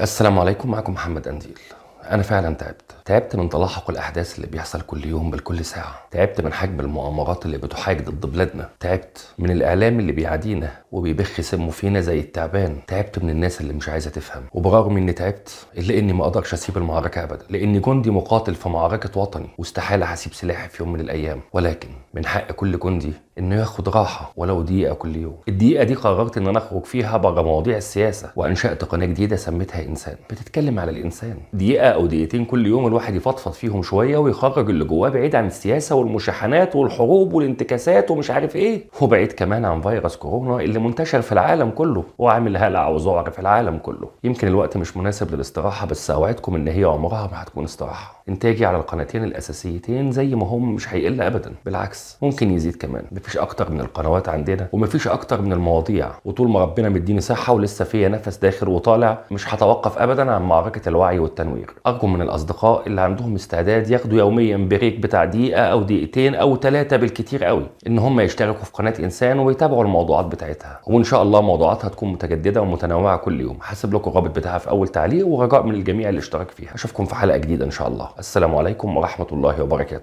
السلام عليكم معكم محمد أنديل انا فعلا تعبت تعبت من تلاحق الاحداث اللي بيحصل كل يوم بالكل ساعه تعبت من حجم المؤامرات اللي بتحاك ضد بلادنا تعبت من الاعلام اللي بيعادينا وبيبخ سمه فينا زي التعبان تعبت من الناس اللي مش عايزه تفهم وبرغم اني تعبت الا اني ما اقدرش اسيب المعركه ابدا لاني جندي مقاتل في معركه وطني واستحاله هسيب سلاحي في يوم من الايام ولكن من حق كل جندي انه ياخد راحه ولو دقيقه كل يوم الدقيقه دي قررت ان انا اخرج فيها بره مواضيع السياسه وانشات قناه جديده سميتها انسان بتتكلم على الانسان دقيقه دقيقة أو دقيقتين كل يوم الواحد يفضفض فيهم شوية ويخرج اللي جواه بعيد عن السياسة والمشاحنات والحروب والانتكاسات ومش عارف إيه وبعيد كمان عن فيروس كورونا اللي منتشر في العالم كله وعامل هلع وذعر في العالم كله يمكن الوقت مش مناسب للاستراحة بس أوعدكم إن هي عمرها ما هتكون استراحة إنتاجي على القناتين الأساسيتين زي ما هم مش هيقل أبدا بالعكس ممكن يزيد كمان مفيش أكتر من القنوات عندنا ومفيش أكتر من المواضيع وطول ما ربنا مديني صحة ولسه فيا نفس داخل وطالع مش هتوقف أبدا عن معركة الوعي والتنوير ارجو من الاصدقاء اللي عندهم استعداد ياخدوا يوميا بريك بتاع دقيقه او دقيقتين او ثلاثه بالكتير قوي ان هم يشتركوا في قناه انسان ويتابعوا الموضوعات بتاعتها وان شاء الله موضوعاتها تكون متجدده ومتنوعه كل يوم هسيب لكم الرابط بتاعها في اول تعليق ورجاء من الجميع الاشتراك فيها اشوفكم في حلقه جديده ان شاء الله السلام عليكم ورحمه الله وبركاته